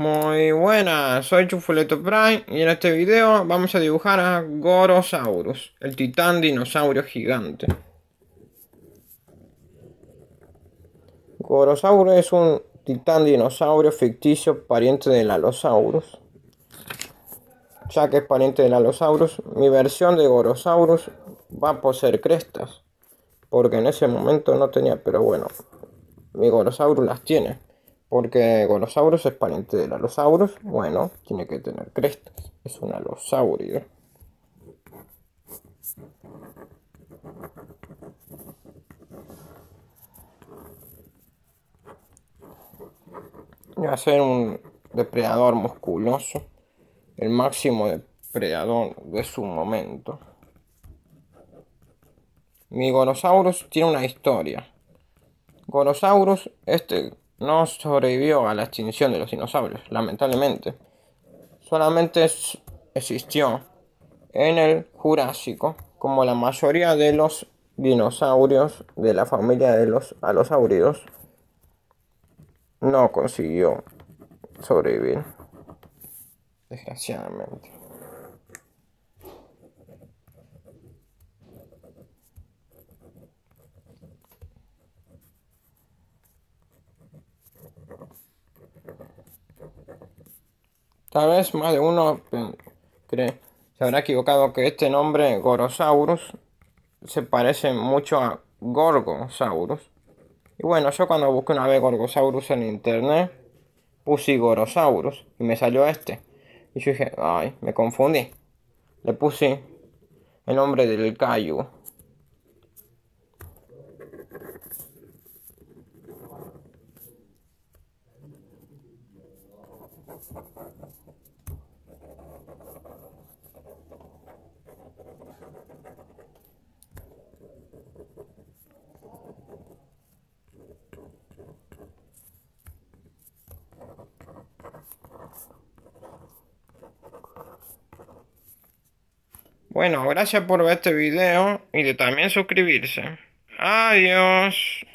Muy buenas, soy Chufuleto Prime y en este video vamos a dibujar a Gorosaurus, el titán dinosaurio gigante. Gorosaurus es un titán dinosaurio ficticio pariente del Alosaurus. Ya que es pariente del Alosaurus, mi versión de Gorosaurus va a poseer crestas, porque en ese momento no tenía, pero bueno, mi Gorosaurus las tiene. Porque GONOSAURUS es pariente del Alosaurus. Bueno, tiene que tener crestas. Es un alosaurio. Va a ser un depredador musculoso. El máximo depredador de su momento. Mi GONOSAURUS tiene una historia. GONOSAURUS, este no sobrevivió a la extinción de los dinosaurios, lamentablemente. Solamente existió en el Jurásico, como la mayoría de los dinosaurios de la familia de los alosauridos, no consiguió sobrevivir, desgraciadamente. vez más de uno eh, se habrá equivocado que este nombre Gorosaurus se parece mucho a Gorgosaurus. Y bueno, yo cuando busqué una vez Gorgosaurus en internet, puse Gorosaurus y me salió este. Y yo dije, ay, me confundí. Le puse el nombre del Cayu. Bueno, gracias por ver este video y de también suscribirse. Adiós.